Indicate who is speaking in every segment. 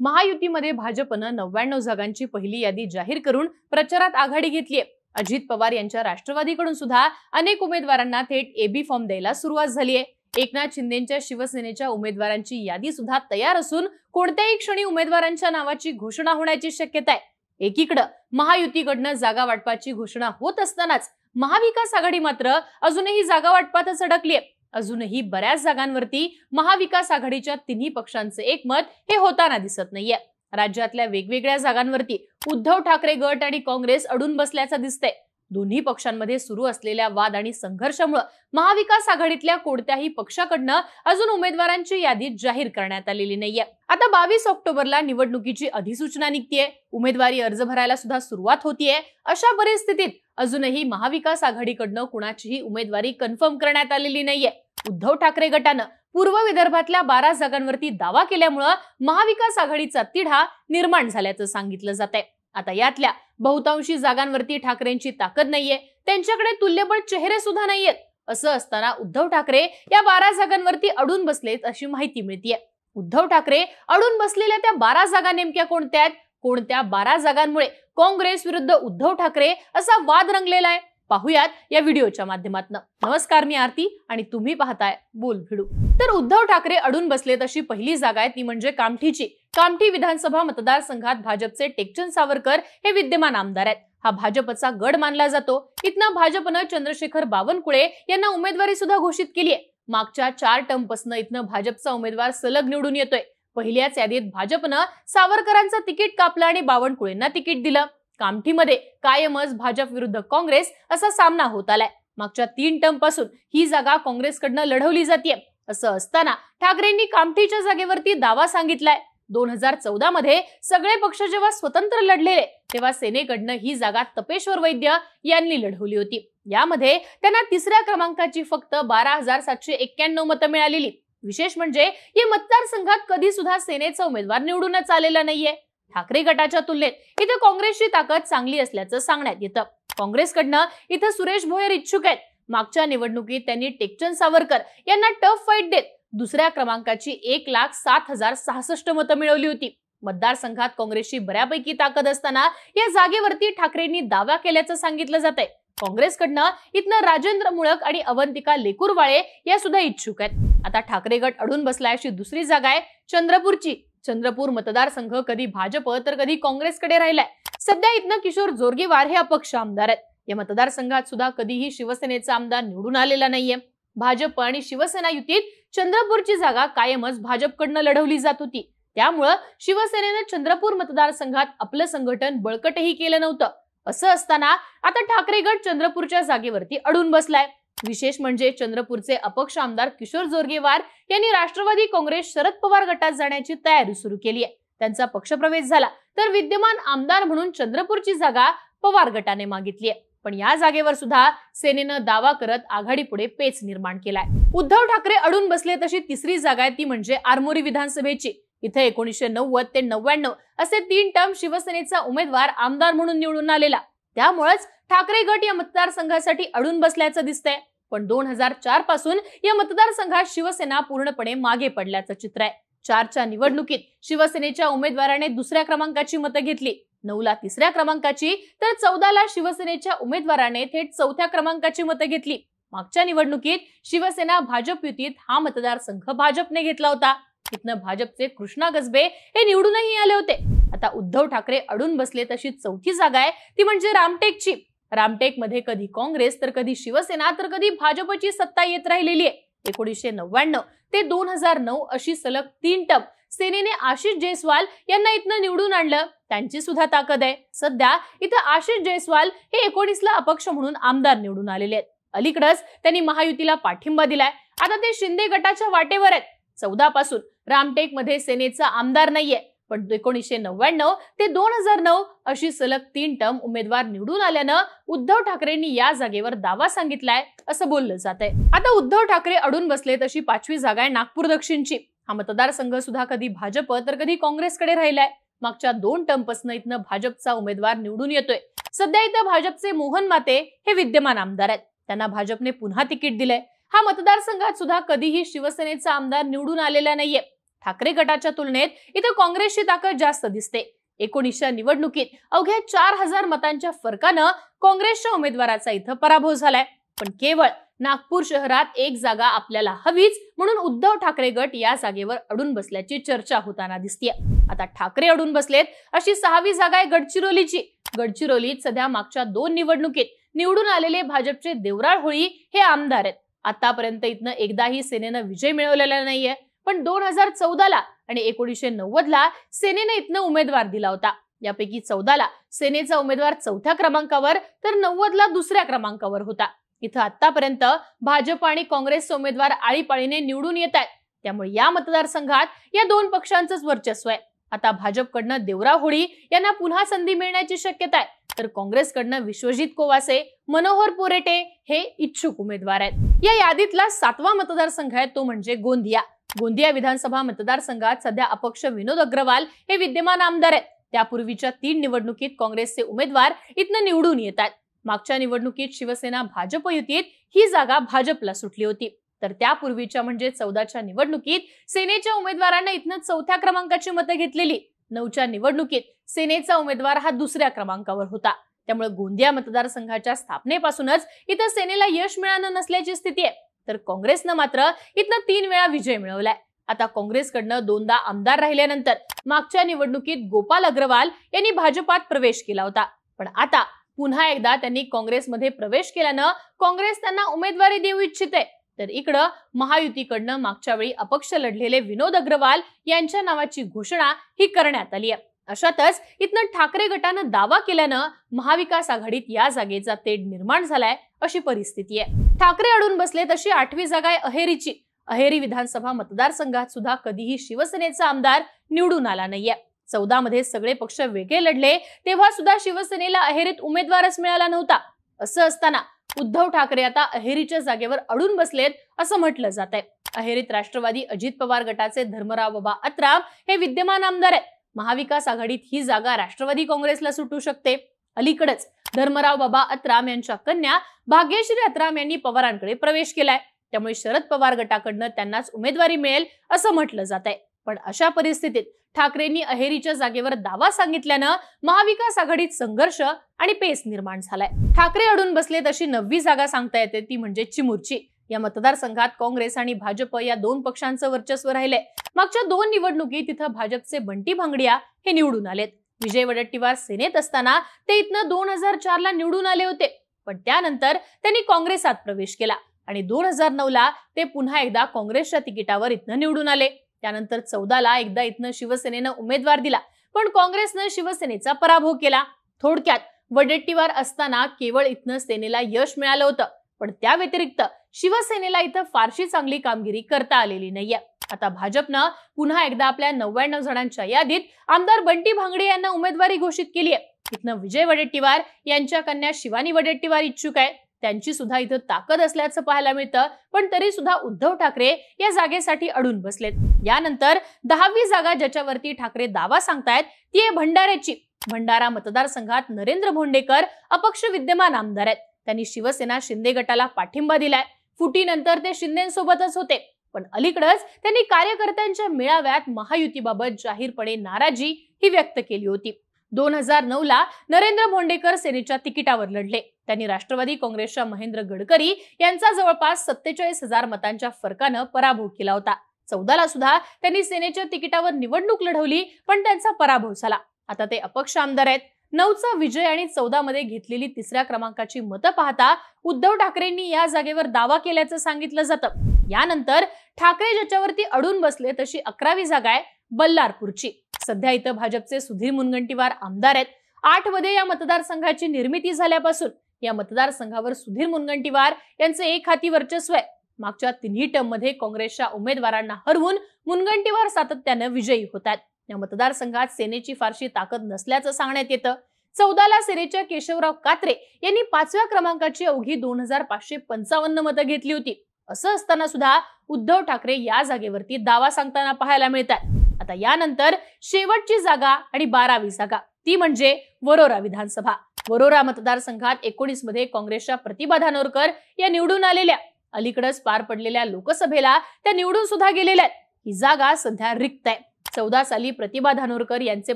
Speaker 1: महायुतीमध्ये भाजपनं नव्याण्णव जागांची पहिली यादी जाहीर करून प्रचारात आघाडी आहे अजित पवार यांच्या राष्ट्रवादीकडून सुद्धा अनेक उमेदवारांना थेट एबी फॉर्म द्यायला सुरुवात झाली आहे एकनाथ शिंदेच्या शिवसेनेच्या उमेदवारांची यादी सुद्धा तयार असून कोणत्याही क्षणी उमेदवारांच्या नावाची घोषणा होण्याची शक्यता आहे एकीकडं महायुतीकडनं जागा वाटपाची घोषणा होत असतानाच महाविकास आघाडी मात्र अजूनही जागा वाटपातच अडकली आहे अजूनही बऱ्याच जागांवरती महाविकास आघाडीच्या तिन्ही पक्षांचं एकमत हे होताना दिसत नाहीये राज्यातल्या वेगवेगळ्या जागांवरती उद्धव ठाकरे गट आणि काँग्रेस अडून बसल्याचं दिसतंय दोन्ही पक्षांमध्ये सुरू असलेल्या वाद आणि संघर्षामुळे महाविकास आघाडीतल्या कोणत्याही पक्षाकडनं अजून उमेदवारांची यादी जाहीर करण्यात आलेली नाहीये आता बावीस ऑक्टोबरला निवडणुकीची अधिसूचना निघतीये उमेदवारी अर्ज भरायला सुद्धा सुरुवात होतीये अशा परिस्थितीत अजूनही महाविकास आघाडीकडनं कुणाचीही उमेदवारी कन्फर्म करण्यात आलेली नाहीये उद्धव ठाकरे गटानं पूर्व विदर्भातल्या बारा जागांवरती दावा केल्यामुळं महाविकास आघाडीचा तिढा निर्माण झाल्याचं सांगितलं जात आहे आता यातल्या बहुतांशी जागांवरती ठाकरेंची ताकद नाहीये त्यांच्याकडे तुल्यबळ चेहरे सुद्धा नाहीयेत असं असताना उद्धव ठाकरे या बारा जागांवरती अडून बसलेत अशी माहिती मिळतीये उद्धव ठाकरे अडून बसलेल्या त्या बारा जागा नेमक्या कोणत्या आहेत कोणत्या बारा जागांमुळे काँग्रेस विरुद्ध उद्धव ठाकरे असा वाद रंगलेला आहे पाहुयात या व्हिडिओच्या माध्यमातून नमस्कार मी आरती आणि तुम्ही पाहताय बोल भिडू तर उद्धव ठाकरे अडून बसले तशी पहिली जागा आहे ती म्हणजे कामठीची कामठी विधानसभा मतदारसंघात भाजपचे टेकचंद सावरकर हे विद्यमान आमदार आहेत हा भाजपचा गड मानला जातो इथनं भाजपनं चंद्रशेखर बावनकुळे यांना उमेदवारी सुद्धा घोषित केली आहे मागच्या चार टर्मपासून इथनं भाजपचा उमेदवार सलग निवडून येतोय पहिल्याच यादीत भाजपनं सावरकरांचं तिकीट कापलं आणि बावनकुळेंना तिकीट दिलं कामठीमध्ये कायमच भाजप विरुद्ध काँग्रेस असा सामना होत आलाय मागच्या तीन टर्म पासून ही जागा काँग्रेसकडनं लढवली जाते असं असताना ठाकरेंनी कामठीच्या जागेवरती दावा सांगितलाय दोन हजार चौदा मध्ये सगळे पक्ष जेव्हा स्वतंत्र लढलेले तेव्हा सेनेकडनं ही जागा तपेश्वर वैद्य यांनी लढवली होती यामध्ये त्यांना तिसऱ्या क्रमांकाची फक्त बारा हजार सातशे एक्क्याण्णव मतं मिळालेली विशेष म्हणजे या मतदारसंघात कधी सुद्धा सेनेचा उमेदवार निवडूनच आलेला नाहीये ठाकरे गटाच्या तुलनेत इथे काँग्रेसची ताकद चांगली असल्याचं सांगण्यात येतं काँग्रेसकडनं इथं सुरेश भोयर इच्छुक आहेत मागच्या निवडणुकीत त्यांनी टेकचंद सावरकर यांना टफ फाईट देत दुसऱ्या क्रमांकाची एक लाख सात हजार सहासष्ट मतं मिळवली होती मतदारसंघात काँग्रेसची बऱ्यापैकी ताकद असताना या जागेवरती ठाकरेंनी दावा केल्याचं सांगितलं जात आहे काँग्रेसकडनं इथनं राजेंद्र मुळक आणि अवंतिका लेकुरवाळे या सुद्धा इच्छुक आहेत आता ठाकरे गट अडून बसलाय अशी दुसरी जागा आहे चंद्रपूरची चंद्रपूर मतदारसंघ कधी भाजप तर कधी काँग्रेसकडे राहिलाय सध्या इथनं किशोर जोरगेवार हे अपक्ष आमदार आहेत या मतदारसंघात सुद्धा कधीही शिवसेनेचा आमदार निवडून आलेला नाहीये भाजप आणि शिवसेना युतीत चंद्रपूरची जागा कायमच भाजपकडनं लढवली जात होती त्यामुळं शिवसेनेनं चंद्रपूर मतदारसंघात आपलं संघटन बळकटही केलं नव्हतं असं असताना आता ठाकरे गट चंद्रपूरच्या जागेवरती अडून बसलाय विशेष म्हणजे चंद्रपूरचे अपक्ष आमदार किशोर जोरगेवार यांनी राष्ट्रवादी काँग्रेस शरद पवार गटात जाण्याची तयारी सुरू केली आहे त्यांचा पक्षप्रवेश झाला तर विद्यमान आमदार म्हणून चंद्रपूरची जागा पवार गटाने मागितली आहे पण या जागेवर सुद्धा सेनेनं दावा करत आघाडी पुढे पेच निर्माण केलाय उद्धव ठाकरे अडून बसले तशी तिसरी जागा आहे ती म्हणजे आरमोरी विधानसभेची इथे एकोणीसशे नव्वद ते नव्याण्णव असे तीन टर्म शिवसेनेचा उमेदवार आमदार म्हणून निवडून आलेला त्यामुळेच ठाकरे गट या मतदारसंघासाठी अडून बसल्याचं दिसतंय पण दोन हजार चार पासून या मतदारसंघात शिवसेना पूर्णपणे मागे पडल्याचं चित्र आहे चारच्या निवडणुकीत शिवसेनेच्या उमेदवाराने दुसऱ्या क्रमांकाची मतं घेतली नऊला तिसऱ्या क्रमांकाची तर चौदाला शिवसेनेच्या उमेदवाराने थेट चौथ्या क्रमांकाची मतं घेतली मागच्या निवडणुकीत शिवसेना भाजप युतीत हा मतदारसंघ भाजपने घेतला होता तिथनं भाजपचे कृष्णा गजबे हे निवडूनही आले होते आता उद्धव ठाकरे अडून बसले तशी चौथी जागा आहे ती म्हणजे रामटेकची रामटेकमध्ये कधी काँग्रेस तर कधी शिवसेना तर कधी भाजपची सत्ता येत राहिलेली आहे एकोणीसशे नव्याण्णव ते दोन हजार नऊ अशी सलग तीन टप सेनेने आशिष जयस्वाल यांना इथनं निवडून आणलं त्यांची सुद्धा ताकद आहे सध्या इथं आशिष जयस्वाल हे एकोणीसला अपक्ष म्हणून आमदार निवडून आलेले आहेत अलीकडेच त्यांनी महायुतीला पाठिंबा दिलाय आता ते शिंदे गटाच्या वाटेवर आहेत चौदा पासून रामटेकमध्ये सेनेचा आमदार नाहीये पण एकोणीसशे नव्याण्णव ते दोन हजार नऊ अशी सलग तीन टर्म उमेदवार निवडून आल्यानं उद्धव ठाकरेंनी या जागेवर दावा सांगितलाय असं बोललं जात आहे आता उद्धव ठाकरे अडून बसले तशी पाचवी जागा आहे नागपूर दक्षिणची हा मतदारसंघ सुद्धा कधी भाजप तर कधी काँग्रेसकडे राहिलाय मागच्या दोन टर्मपासनं इथनं भाजपचा उमेदवार निवडून येतोय सध्या इथं भाजपचे मोहन माते हे विद्यमान आमदार आहेत त्यांना भाजपने पुन्हा तिकीट दिलंय हा मतदारसंघात सुद्धा कधीही शिवसेनेचा आमदार निवडून आलेला नाहीये ठाकरे गटाच्या तुलनेत इथे काँग्रेसची ताकद जास्त दिसते एकोणीसच्या निवडणुकीत अवघ्या चार हजार मतांच्या फरकानं काँग्रेसच्या उमेदवाराचा इथं पराभव झालाय पण केवळ नागपूर शहरात एक जागा आपल्याला हवीच म्हणून उद्धव ठाकरे गट या जागेवर अडून बसल्याची चर्चा होताना दिसतीय आता ठाकरे अडून बसलेत अशी सहावी जागा आहे गडचिरोलीची गडचिरोलीत सध्या मागच्या दोन निवडणुकीत निवडून आलेले भाजपचे देवराळ होळी हे आमदार आहेत आतापर्यंत इथनं एकदाही सेनेनं विजय मिळवलेला नाहीये पण दोन हजार चौदाला आणि एकोणीसशे नव्वदला सेनेनं इथनं उमेदवार दिला होता यापैकी चौदाला सेनेचा उमेदवार चौथ्या क्रमांकावर तर नव्वदला दुसऱ्या क्रमांकावर होता इथं आतापर्यंत भाजप आणि काँग्रेसचे उमेदवार आळीपाळीने निवडून येत आहेत त्यामुळे या मतदारसंघात या दोन पक्षांचंच वर्चस्व आहे आता भाजपकडनं देवरा होळी यांना पुन्हा संधी मिळण्याची शक्यता आहे तर काँग्रेसकडनं विश्वजित कोवासे मनोहर पोरेटे हे इच्छुक उमेदवार आहेत या यादीतला सातवा मतदारसंघ आहे तो म्हणजे गोंदिया गोंदिया विधानसभा मतदारसंघात सध्या अपक्ष विनोद अग्रवाल हे विद्यमान आमदार आहेत त्यापूर्वीच्या तीन निवडणुकीत काँग्रेसचे उमेदवार इथनं निवडून येतात मागच्या निवडणुकीत शिवसेना भाजप युतीत ही जागा भाजपला सुटली होती तर त्यापूर्वीच्या म्हणजे चौदाच्या निवडणुकीत सेनेच्या उमेदवारांना इथनं चौथ्या क्रमांकाची मतं घेतलेली नऊच्या निवडणुकीत सेनेचा उमेदवार हा दुसऱ्या क्रमांकावर होता त्यामुळे गोंदिया मतदारसंघाच्या स्थापनेपासूनच इथं सेनेला यश मिळालं नसल्याची स्थिती आहे तर काँग्रेसनं मात्र इथनं तीन वेळा विजय मिळवलाय आता काँग्रेसकडनं दोनदा आमदार राहिल्यानंतर मागच्या निवडणुकीत गोपाल अग्रवाल यांनी भाजपात प्रवेश केला होता पण आता पुन्हा एकदा त्यांनी काँग्रेसमध्ये प्रवेश केल्यानं काँग्रेस त्यांना उमेदवारी देऊ इच्छिते तर इकडं महायुतीकडनं मागच्या वेळी अपक्ष लढलेले विनोद अग्रवाल यांच्या नावाची घोषणा ही करण्यात आली आहे अशातच इथनं ठाकरे गटानं दावा केल्यानं महाविकास आघाडीत या जागेचा तेढ निर्माण झालाय अशी परिस्थिती आहे ठाकरे अडून बसले तशी आठवी जागा आहे अहेरीची अहेरी विधानसभा मतदारसंघात सुद्धा कधीही शिवसेनेचा आमदार निवडून आला नाहीये चौदा मध्ये सगळे पक्ष वेगळे लढले तेव्हा सुद्धा शिवसेनेला अहेरीत उमेदवारच मिळाला नव्हता असं असताना उद्धव ठाकरे आता अहेरीच्या जागेवर अडून बसलेत असं म्हटलं जात आहे अहेरीत राष्ट्रवादी अजित पवार गटाचे धर्मराव बाबा अत्राम हे विद्यमान आमदार आहेत महाविकास आघाडीत ही जागा राष्ट्रवादी काँग्रेसला सुटू शकते अलीकडेच धर्मराव बाबा अत्राम यांच्या कन्या भाग्यश्री अत्राम यांनी पवारांकडे प्रवेश केलाय त्यामुळे शरद पवार गटाकडनं त्यांनाच उमेदवारी मिळेल असं म्हटलं जात आहे पण अशा परिस्थितीत ठाकरेंनी अहेरीच्या जागेवर दावा सांगितल्यानं महाविकास आघाडीत संघर्ष आणि पेस निर्माण झालाय ठाकरे अडून बसले तशी नववी जागा सांगता येते ती म्हणजे चिमुरची या मतदारसंघात काँग्रेस आणि भाजप या दोन पक्षांचं वर्चस्व राहिले मागच्या दोन निवडणुकीत तिथं भाजपचे बंटी भांगडिया हे निवडून आलेत विजय वडट्टीवार सेनेत असताना ते इथनं दोन हजार चार ला निवडून आले होते पण त्यानंतर त्यांनी काँग्रेसात प्रवेश केला आणि दोन हजार नऊ ला ते पुन्हा एकदा काँग्रेसच्या तिकिटावर इथनं निवडून आले त्यानंतर चौदाला एकदा इथनं शिवसेनेनं उमेदवार दिला पण काँग्रेसनं शिवसेनेचा पराभव केला थोडक्यात वडेट्टीवार असताना केवळ इथनं सेनेला यश मिळालं होतं पण त्या व्यतिरिक्त शिवसेनेला इथं फारशी चांगली कामगिरी करता आलेली नाहीये आता भाजपनं पुन्हा एकदा आपल्या नव्याण्णव जणांच्या यादीत आमदार बंटी भांगडे यांना उमेदवारी घोषित केली आहे इथनं विजय वडेट्टीवार यांच्या कन्या शिवानी वडेट्टीवार इच्छुक आहे त्यांची सुद्धा इथं ताकद असल्याचं पाहायला मिळतं पण तरी सुद्धा उद्धव ठाकरे या जागेसाठी अडून बसलेत यानंतर दहावी जागा ज्याच्यावरती ठाकरे दावा सांगतायत ती आहे भंडाऱ्याची भंडारा मतदारसंघात नरेंद्र भोंडेकर अपक्ष विद्यमान आमदार आहेत त्यांनी शिवसेना शिंदे गटाला पाठिंबा दिलाय फुटीनंतर ते शिंदेसोबतच होते पण अलीकडेच त्यांनी कार्यकर्त्यांच्या मेळाव्यात महायुतीबाबत जाहीरपणे नाराजी ही व्यक्त केली होती दोन हजार नऊ ला नरेंद्र भोंडेकर सेनेच्या तिकिटावर लढले त्यांनी राष्ट्रवादी काँग्रेसच्या महेंद्र गडकरी यांचा जवळपास सत्तेचाळीस हजार मतांच्या फरकानं पराभव केला होता चौदाला सुद्धा त्यांनी सेनेच्या तिकिटावर निवडणूक लढवली पण त्यांचा पराभव झाला आता ते अपक्ष आमदार आहेत नऊचा विजय आणि चौदा मध्ये घेतलेली तिसऱ्या क्रमांकाची मतं पाहता उद्धव ठाकरेंनी या जागेवर दावा केल्याचं सांगितलं जातं यानंतर ठाकरे ज्याच्यावरती अडून बसले तशी अकरावी जागा आहे बल्लारपूरची सध्या इथं भाजपचे सुधीर मुनगंटीवार आमदार आहेत आठ मध्ये या मतदारसंघाची निर्मिती झाल्यापासून या मतदारसंघावर सुधीर मुनगंटीवार यांचं एक हाती वर्चस्व आहे मागच्या तिन्ही मध्ये काँग्रेसच्या उमेदवारांना हरवून मुनगंटीवार सातत्यानं विजयी होतात या मतदारसंघात सेनेची फारशी ताकद नसल्याचं सांगण्यात येतं चौदाला सेनेच्या केशवराव कात्रे यांनी पाचव्या क्रमांकाची अवघी दोन हजार पाचशे पंचावन्न मतं घेतली होती असं असताना सुद्धा उद्धव ठाकरे या जागेवरती दावा सांगताना पाहायला मिळतात आता यानंतर शेवटची जागा आणि बारावी जागा ती म्हणजे वरोरा विधानसभा वरोरा मतदारसंघात एकोणीस मध्ये काँग्रेसच्या प्रतिभा धानोरकर या निवडून आलेल्या अलीकडेच पार पडलेल्या लोकसभेला त्या निवडून सुद्धा गेलेल्या ही जागा सध्या रिक्त आहे चौदा साली प्रतिभा धानोरकर यांचे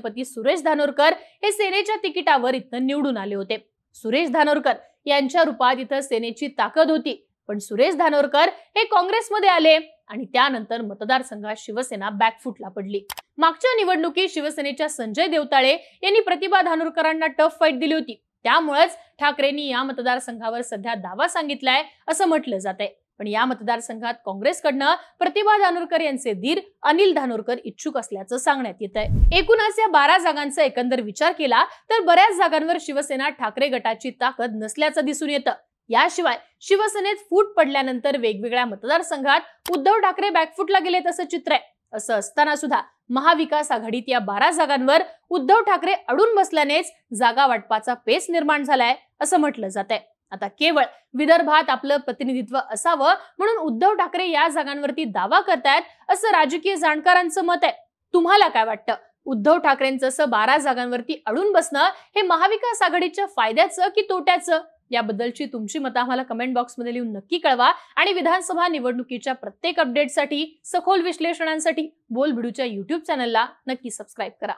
Speaker 1: पती सुरेश धानोरकर हे सेनेच्या तिकिटावर इथं निवडून आले होते सुरेश धानोरकर यांच्या रूपात इथं सेनेची ताकद होती पण सुरेश धानोरकर हे काँग्रेसमध्ये आले आणि त्यानंतर मतदारसंघात शिवसेना बॅकफुटला पडली मागच्या निवडणुकीत शिवसेनेच्या संजय देवताळे यांनी प्रतिभा धानुरकरांना टफ फाईट दिली होती त्यामुळेच ठाकरेंनी या मतदारसंघावर सध्या दावा सांगितलाय असं म्हटलं जात आहे पण या मतदारसंघात काँग्रेसकडनं प्रतिभा धानोरकर यांचे धीर अनिल धानोरकर इच्छुक असल्याचं सांगण्यात येत आहे एकूणच या बारा जागांचा एकंदर विचार केला तर बऱ्याच जागांवर शिवसेना ठाकरे गटाची ताकद नसल्याचं दिसून येतं याशिवाय शिवसेनेत फूट पडल्यानंतर वेगवेगळ्या मतदारसंघात उद्धव ठाकरे बॅकफूटला गेलेत असं चित्र आहे असं असताना सुद्धा महाविकास आघाडीत या बारा जागांवर उद्धव ठाकरे अडून बसल्यानेच जागा वाटपाचा पेस निर्माण झालाय असं म्हटलं जात आहे आता केवळ विदर्भात आपलं प्रतिनिधित्व असावं म्हणून उद्धव ठाकरे या जागांवरती दावा करतायत असं राजकीय जाणकारांचं मत आहे तुम्हाला काय वाटतं उद्धव ठाकरेंचं बारा जागांवरती अडून बसणं हे महाविकास आघाडीच्या फायद्याचं की तोट्याचं याबद्दलची तुमची मतं आम्हाला कमेंट बॉक्समध्ये लिहून नक्की कळवा आणि विधानसभा निवडणुकीच्या प्रत्येक अपडेटसाठी सखोल विश्लेषणांसाठी बोलबिडूच्या युट्यूब चॅनलला नक्की सबस्क्राईब करा